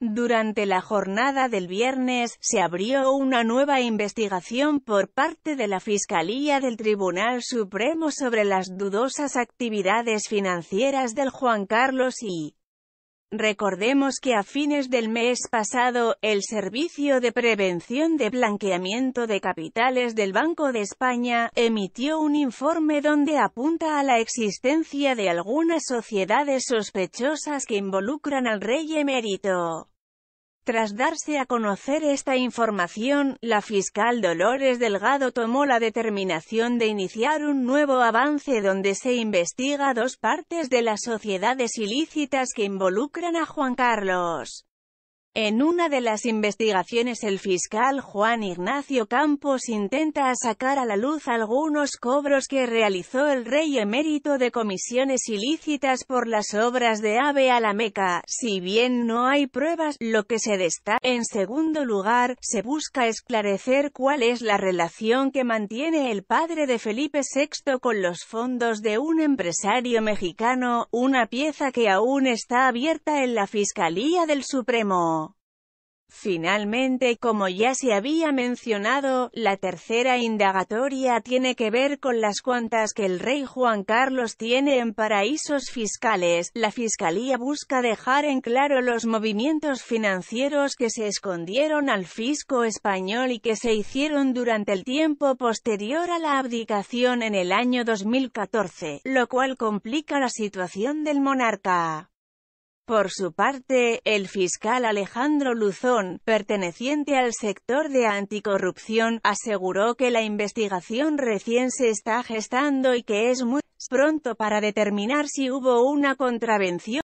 Durante la jornada del viernes, se abrió una nueva investigación por parte de la Fiscalía del Tribunal Supremo sobre las dudosas actividades financieras del Juan Carlos y Recordemos que a fines del mes pasado, el Servicio de Prevención de Blanqueamiento de Capitales del Banco de España, emitió un informe donde apunta a la existencia de algunas sociedades sospechosas que involucran al rey emérito. Tras darse a conocer esta información, la fiscal Dolores Delgado tomó la determinación de iniciar un nuevo avance donde se investiga dos partes de las sociedades ilícitas que involucran a Juan Carlos. En una de las investigaciones el fiscal Juan Ignacio Campos intenta sacar a la luz algunos cobros que realizó el rey emérito de comisiones ilícitas por las obras de Ave a la Meca. Si bien no hay pruebas, lo que se destaca. En segundo lugar, se busca esclarecer cuál es la relación que mantiene el padre de Felipe VI con los fondos de un empresario mexicano, una pieza que aún está abierta en la Fiscalía del Supremo. Finalmente, como ya se había mencionado, la tercera indagatoria tiene que ver con las cuantas que el rey Juan Carlos tiene en paraísos fiscales. La fiscalía busca dejar en claro los movimientos financieros que se escondieron al fisco español y que se hicieron durante el tiempo posterior a la abdicación en el año 2014, lo cual complica la situación del monarca. Por su parte, el fiscal Alejandro Luzón, perteneciente al sector de anticorrupción, aseguró que la investigación recién se está gestando y que es muy pronto para determinar si hubo una contravención.